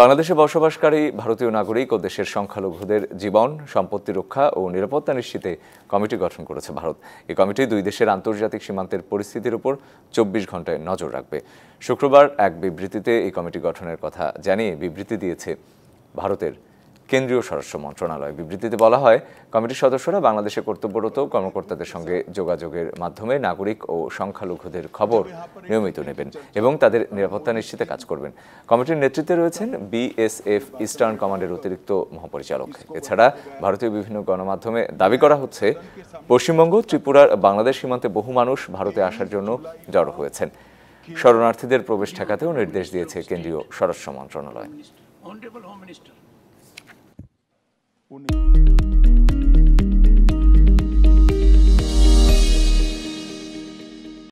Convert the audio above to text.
বাংলাদেশে বসবাসকারী ভারতীয় নাগরিক ও দেশের সংখ্যালঘুদের জীবন সম্পত্তি রক্ষা ও নিরাপত্তা নিশ্চিতে কমিটি গঠন করেছে ভারত এই কমিটি দুই দেশের আন্তর্জাতিক সীমান্তের পরিস্থিতির উপর চব্বিশ ঘন্টায় নজর রাখবে শুক্রবার এক বিবৃতিতে এই কমিটি গঠনের কথা জানিয়ে বিবৃতি দিয়েছে ভারতের কেন্দ্রীয় স্বরাষ্ট্র মন্ত্রণালয় বিবৃতিতে বলা হয় কমিটির সদস্যরা বাংলাদেশে কর্তব্যরত কর্মকর্তাদের সঙ্গে যোগাযোগের মাধ্যমে নাগরিক ও সংখ্যালঘুদের খবর নিয়মিত নেবেন এবং তাদের নিরাপত্তা নিশ্চিতে কাজ করবেন কমিটির নেতৃত্বে রয়েছেন বিএসএফ ইস্টার্ন কমান্ডের অতিরিক্ত মহাপরিচালক এছাড়া ভারতীয় বিভিন্ন গণমাধ্যমে দাবি করা হচ্ছে পশ্চিমবঙ্গ ত্রিপুরার বাংলাদেশ সীমান্তে বহু মানুষ ভারতে আসার জন্য জড়ো হয়েছেন শরণার্থীদের প্রবেশ ঠেকাতেও নির্দেশ দিয়েছে কেন্দ্রীয় স্বরাষ্ট্র মন্ত্রণালয় Una...